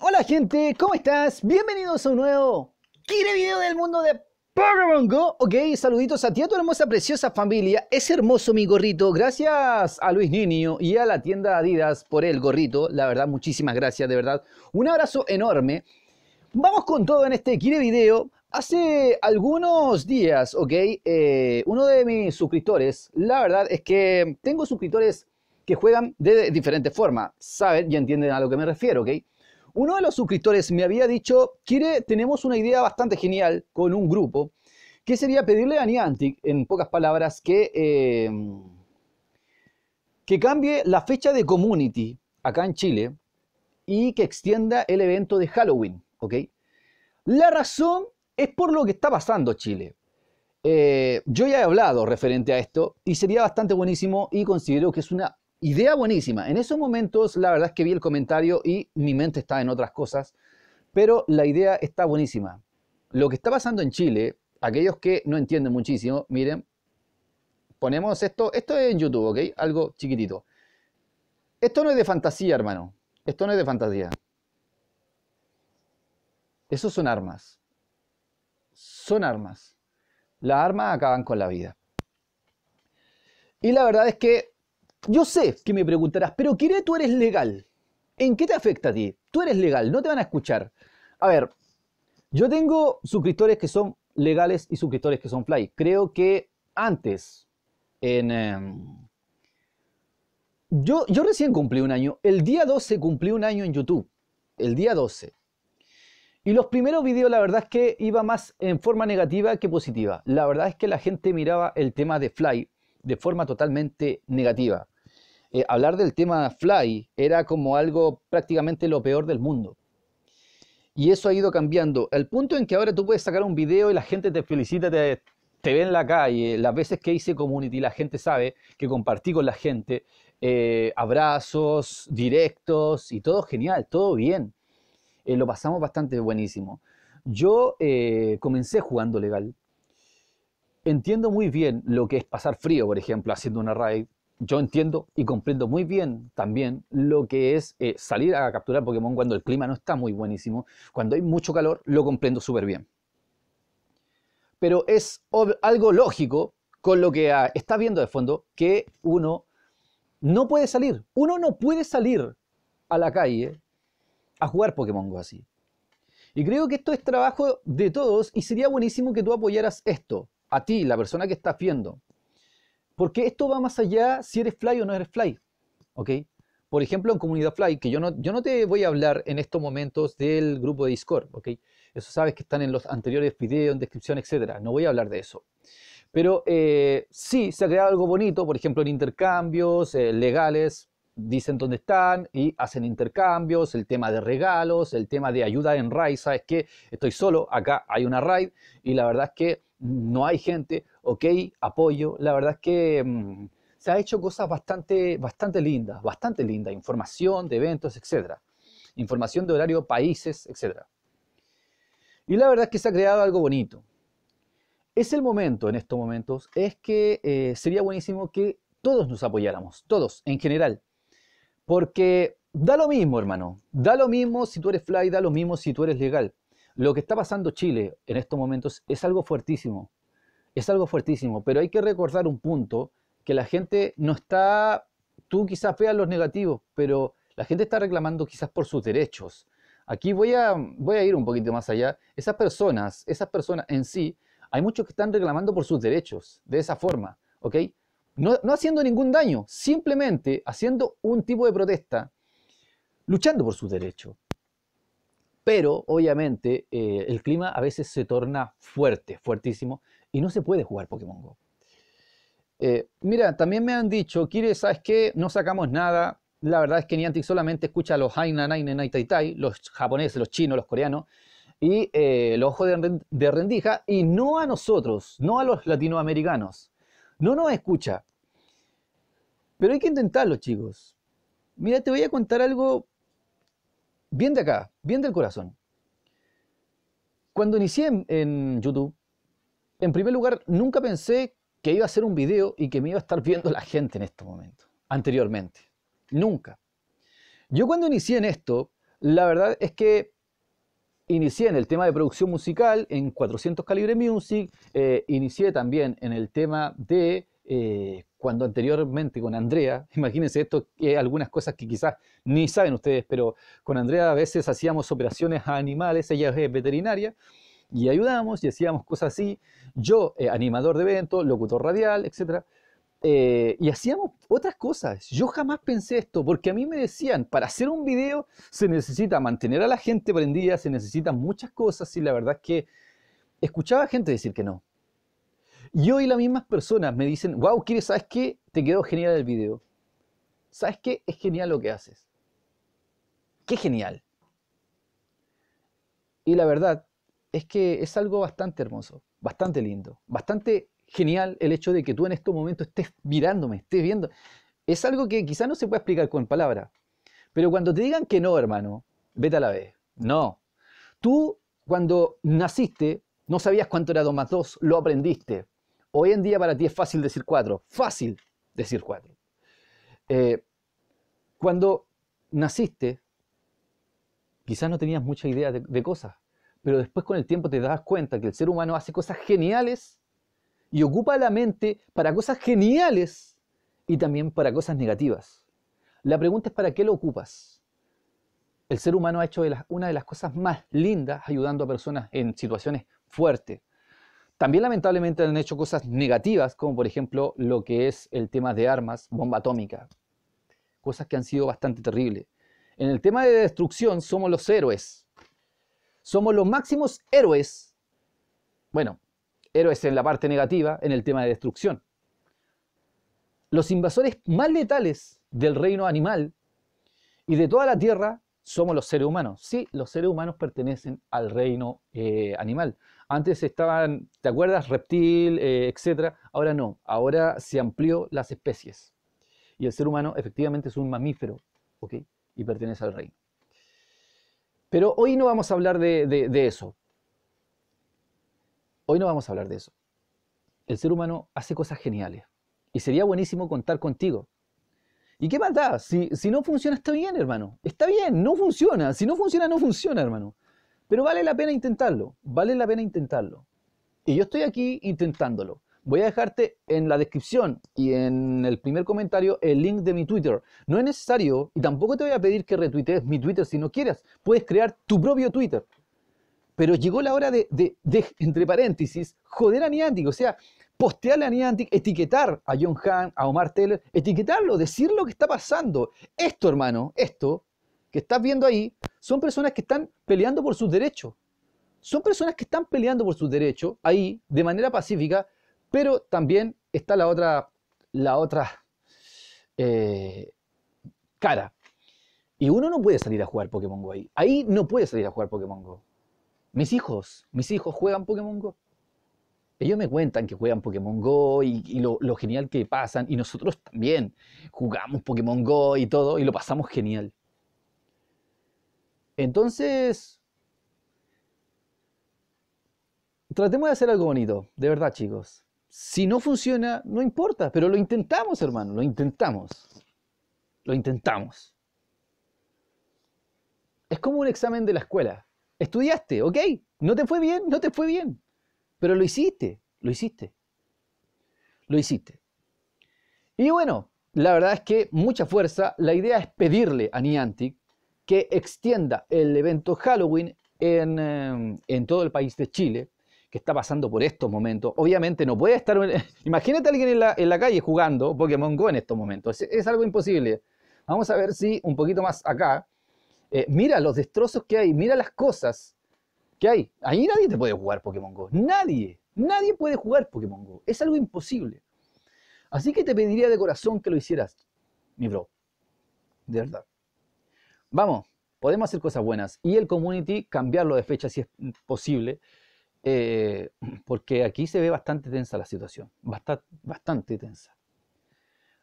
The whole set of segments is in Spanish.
Hola gente, ¿cómo estás? Bienvenidos a un nuevo quiere video del mundo de Pokémon Go. Ok, saluditos a ti, a tu hermosa, preciosa familia. Es hermoso mi gorrito. Gracias a Luis Niño y a la tienda Adidas por el gorrito. La verdad, muchísimas gracias, de verdad. Un abrazo enorme. Vamos con todo en este quiere video. Hace algunos días, ok, eh, uno de mis suscriptores, la verdad es que tengo suscriptores que juegan de diferentes formas, saben y entienden a lo que me refiero, ok. Uno de los suscriptores me había dicho, Quiere, tenemos una idea bastante genial con un grupo, que sería pedirle a Niantic, en pocas palabras, que, em, que cambie la fecha de community acá en Chile y que extienda el evento de Halloween. ¿ok? La razón es por lo que está pasando Chile. Eh, yo ya he hablado referente a esto y sería bastante buenísimo y considero que es una idea buenísima. En esos momentos, la verdad es que vi el comentario y mi mente está en otras cosas, pero la idea está buenísima. Lo que está pasando en Chile, aquellos que no entienden muchísimo, miren, ponemos esto, esto es en YouTube, ¿ok? Algo chiquitito. Esto no es de fantasía, hermano. Esto no es de fantasía. Esos son armas. Son armas. Las armas acaban con la vida. Y la verdad es que yo sé que me preguntarás, pero Kiré, tú eres legal. ¿En qué te afecta a ti? Tú eres legal, no te van a escuchar. A ver, yo tengo suscriptores que son legales y suscriptores que son fly. Creo que antes, en... Em, yo, yo recién cumplí un año. El día 12 cumplí un año en YouTube. El día 12. Y los primeros videos, la verdad es que iba más en forma negativa que positiva. La verdad es que la gente miraba el tema de Fly de forma totalmente negativa. Eh, hablar del tema Fly era como algo prácticamente lo peor del mundo. Y eso ha ido cambiando. El punto en que ahora tú puedes sacar un video y la gente te felicita, te, ve en la calle. Las veces que hice community, la gente sabe que compartí con la gente eh, abrazos, directos y todo genial, todo bien. Eh, lo pasamos bastante buenísimo. Yo comencé jugando legal. Entiendo muy bien lo que es pasar frío, por ejemplo, haciendo una raid, yo entiendo y comprendo muy bien también lo que es eh, salir a capturar Pokémon cuando el clima no está muy buenísimo. Cuando hay mucho calor, lo comprendo súper bien. Pero es algo lógico con lo que ah, estás viendo de fondo que uno no puede salir. Uno no puede salir a la calle a jugar Pokémon así. Y creo que esto es trabajo de todos y sería buenísimo que tú apoyaras esto, a ti, la persona que estás viendo, porque esto va más allá si eres fly o no eres fly. Por ejemplo, en Comunidad Fly, que yo no, yo no te voy a hablar en estos momentos del grupo de Discord, ¿ok? Eso sabes que están en los anteriores videos, en descripción, etc. No voy a hablar de eso. Pero eh, sí, se ha creado algo bonito, por ejemplo, en intercambios eh, legales, dicen dónde están y hacen intercambios, el tema de regalos, el tema de ayuda en RAID, sabes que estoy solo, acá hay una RAID y la verdad es que no hay gente, ok, apoyo. La verdad es que mm, se ha hecho cosas bastante, bastante lindas, bastante lindas, información de eventos, etcétera, información de horario, países, etcétera. Y la verdad es que se ha creado algo bonito. Es el momento en estos momentos, es que eh, sería buenísimo que todos nos apoyáramos, todos en general. Porque da lo mismo, hermano. Da lo mismo si tú eres fly, da lo mismo si tú eres legal. Lo que está pasando Chile en estos momentos es algo fuertísimo es algo fuertísimo, pero hay que recordar un punto, que la gente no está, tú quizás veas los negativos, pero la gente está reclamando quizás por sus derechos. Aquí voy a, voy a ir un poquito más allá. Esas personas, esas personas en sí, hay muchos que están reclamando por sus derechos, de esa forma, ¿ok? No, haciendo ningún daño, simplemente haciendo un tipo de protesta, luchando por sus derechos. Pero obviamente eh, el clima a veces se torna fuerte, fuertísimo, y no se puede jugar Pokémon Go. Eh, mira, también me han dicho, Kire, ¿sabes qué? No sacamos nada. La verdad es que Niantic solamente escucha a los Tai, Tai, los japoneses, los chinos, los coreanos, y eh, los ojos de, rendija, y no a nosotros, no a los latinoamericanos. No nos escucha. Pero hay que intentarlo, chicos. Mira, te voy a contar algo bien de acá, bien del corazón. Cuando inicié en YouTube, en primer lugar, nunca pensé que iba a hacer un video y que me iba a estar viendo la gente en este momento, anteriormente. Nunca. Yo cuando inicié en esto, la verdad es que inicié en el tema de producción musical en 400 Calibre Music, eh, inicié también en el tema de eh, cuando anteriormente con Andrea, imagínense esto, algunas cosas que quizás ni saben ustedes, pero con Andrea a veces hacíamos operaciones a animales, ella es veterinaria, y ayudamos y hacíamos cosas así. Yo, eh, animador de eventos, locutor radial, etc. Eh, y hacíamos otras cosas. Yo jamás pensé esto, porque a mí me decían, para hacer un video se necesita mantener a la gente prendida, se necesitan muchas cosas, y la verdad es que escuchaba gente decir que no. Y hoy las mismas personas me dicen, wow, ¿quieres, sabes qué? Te quedó genial el video. ¿Sabes qué? Es genial lo que haces. ¡Qué genial! Y la verdad es que es algo bastante hermoso, bastante lindo, bastante genial el hecho de que tú en estos momentos estés mirándome, estés viendo. Es algo que quizás no se puede explicar con palabras, pero cuando te digan que no, hermano, vete a la vez. No. Tú, cuando naciste, no sabías cuánto era 2 más 2, lo aprendiste. Hoy en día para ti es fácil decir 4, fácil decir 4. Eh, cuando naciste, quizás no tenías mucha idea de cosas pero después con el tiempo te das cuenta que el ser humano hace cosas geniales y ocupa la mente para cosas geniales y también para cosas negativas. La pregunta es para qué lo ocupas. El ser humano ha hecho una de las cosas más lindas ayudando a personas en situaciones fuertes. También lamentablemente han hecho cosas negativas, como por ejemplo lo que es el tema de armas, bomba atómica, cosas que han sido bastante terribles. En el tema de destrucción somos los héroes, somos los máximos héroes. Bueno, héroes en la parte negativa, en el tema de destrucción. Los invasores más letales del reino animal y de toda la tierra somos los seres humanos. Sí, los seres humanos pertenecen al reino eh, animal. Antes estaban, ¿te acuerdas? Reptil, etc. Eh, etcétera. Ahora no, ahora se amplió las especies. Y el ser humano efectivamente es un mamífero, Y pertenece al reino. Pero hoy no vamos a hablar de, eso. Hoy no vamos a hablar de eso. El ser humano hace cosas geniales. Y sería buenísimo contar contigo. ¿Y qué más si no funciona, está bien, hermano. Está bien, no funciona. Si no funciona, no funciona, hermano. Pero vale la pena intentarlo. Vale la pena intentarlo. Y yo estoy aquí intentándolo. Voy a dejarte en la descripción y en el primer comentario el link de mi Twitter. No es necesario y tampoco te voy a pedir que retuitees mi Twitter si no quieres. Puedes crear tu propio Twitter. Pero llegó la hora de, entre paréntesis, joder a Niantic. O sea, postearle a Niantic, etiquetar a John Han, a Omar Taylor etiquetarlo, decir lo que está pasando. Esto, hermano, esto que estás viendo ahí, son personas que están peleando por sus derechos. Son personas que están peleando por sus derechos ahí, de manera pacífica, pero también está la otra, la otra eh, cara. Y uno no puede salir a jugar Pokémon Go ahí. Ahí no puede salir a jugar Pokémon Go. Mis hijos, mis hijos juegan Pokémon Go. Ellos me cuentan que juegan Pokémon Go y, lo, lo, genial que pasan. Y nosotros también jugamos Pokémon Go y todo y lo pasamos genial. Entonces, tratemos de hacer algo bonito, de verdad chicos. Si no funciona, no importa, pero lo intentamos, hermano, lo intentamos. Lo intentamos. Es como un examen de la escuela. Estudiaste, ok, no te fue bien, no te fue bien, pero lo hiciste, lo hiciste. Lo hiciste. Y bueno, la verdad es que mucha fuerza. La idea es pedirle a Niantic que extienda el evento Halloween en, eh, en, todo el país de Chile que está pasando por estos momentos. Obviamente no puede estar... Imagínate a alguien en la, calle jugando Pokémon Go en estos momentos. Es, algo imposible. Vamos a ver si un poquito más acá. Eh, mira los destrozos que hay, mira las cosas que hay. Ahí nadie te puede jugar Pokémon Go. Nadie. Nadie puede jugar Pokémon Go. Es algo imposible. Así que te pediría de corazón que lo hicieras, mi bro. De verdad. Vamos, podemos hacer cosas buenas. Y el community, cambiarlo de fecha si es posible. Eh, porque aquí se ve bastante tensa la situación, bastante, bastante tensa.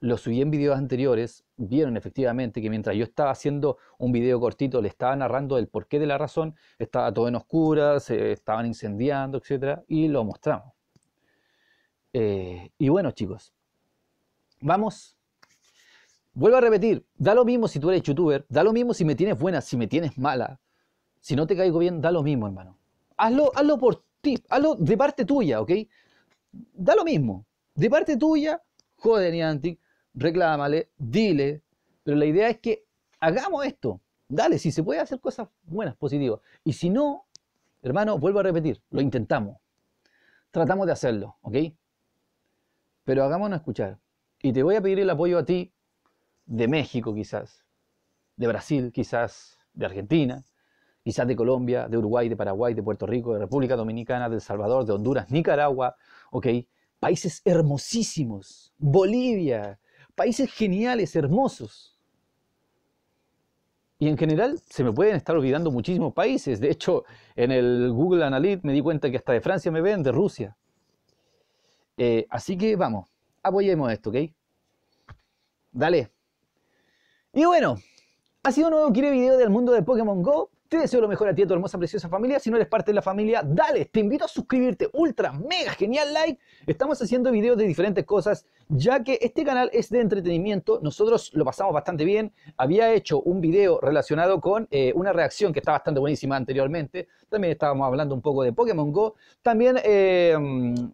Lo subí en videos anteriores, vieron efectivamente que mientras yo estaba haciendo un video cortito, le estaba narrando el porqué de la razón, estaba todo en oscuras, se estaban incendiando, etcétera, Y lo mostramos. Eh, y bueno, chicos, vamos. Vuelvo a repetir, da lo mismo si tú eres youtuber, da lo mismo si me tienes buena, si me tienes mala, si no te caigo bien, da lo mismo, hermano. Hazlo, hazlo por hazlo de parte tuya, ¿ok? Da lo mismo. De parte tuya, jode Niantic, reclámale, dile, pero la idea es que hagamos esto. Dale, si se puede hacer cosas buenas, positivas. Y si no, hermano, vuelvo a repetir, lo intentamos. Tratamos de hacerlo, ¿ok? Pero hagámonos escuchar. Y te voy a pedir el apoyo a ti de México quizás, de Brasil quizás, de Argentina, quizás de Colombia, de Uruguay, de Paraguay, de Puerto Rico, de República Dominicana, de El Salvador, de Honduras, Nicaragua, ok, países hermosísimos, Bolivia, países geniales, hermosos. Y en general se me pueden estar olvidando muchísimos países. De hecho, en el Google Analytics me di cuenta que hasta de Francia me ven, de Rusia. Eh, así que vamos, apoyemos esto, ¿ok? Dale. Y bueno, ha sido un nuevo Quiere Video del mundo de Pokémon Go. Te deseo lo mejor a ti a tu hermosa, preciosa familia. Si no eres parte de la familia, dale. Te invito a suscribirte. Ultra, mega, genial like. Estamos haciendo videos de diferentes cosas, ya que este canal es de entretenimiento. Nosotros lo pasamos bastante bien. Había hecho un video relacionado con eh, una reacción que está bastante buenísima anteriormente. También estábamos hablando un poco de Pokémon Go. También eh,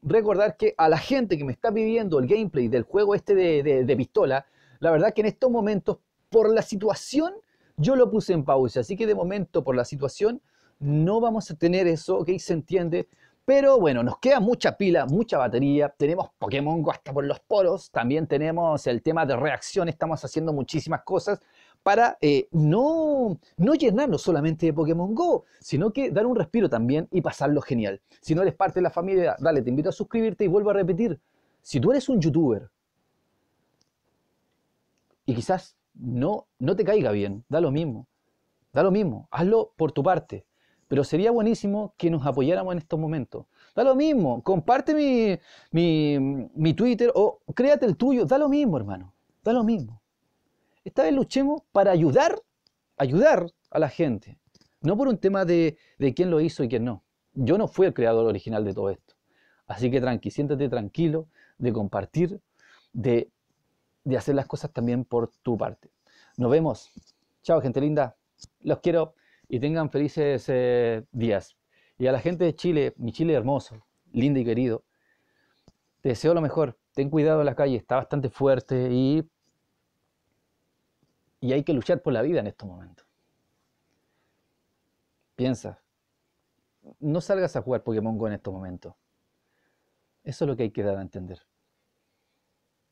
recordar que a la gente que me está pidiendo el gameplay del juego este de, de, de pistola, la verdad que en estos momentos, por la situación yo lo puse en pausa, así que de momento por la situación no vamos a tener eso, ok, se entiende. Pero bueno, nos queda mucha pila, mucha batería. Tenemos Pokémon Go hasta por los poros. También tenemos el tema de reacción. Estamos haciendo muchísimas cosas para eh, no, no llenarnos solamente de Pokémon Go, sino que dar un respiro también y pasarlo genial. Si no eres parte de la familia, dale, te invito a suscribirte y vuelvo a repetir. Si tú eres un youtuber y quizás no, no te caiga bien, da lo mismo, da lo mismo, hazlo por tu parte. Pero sería buenísimo que nos apoyáramos en estos momentos. Da lo mismo, comparte mi, Twitter o créate el tuyo, da lo mismo, hermano, da lo mismo. Esta vez luchemos para ayudar, ayudar a la gente, no por un tema de, de quién lo hizo y quién no. Yo no fui el creador original de todo esto. Así que tranqui, siéntate tranquilo de compartir, de de hacer las cosas también por tu parte. Nos vemos. Chao, gente linda. Los quiero y tengan felices eh, días. Y a la gente de Chile, mi Chile hermoso, lindo y querido, te deseo lo mejor. Ten cuidado en la calle, está bastante fuerte y, y hay que luchar por la vida en estos momentos. Piensa, no salgas a jugar Pokémon Go en estos momentos. Eso es lo que hay que dar a entender.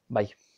Bye.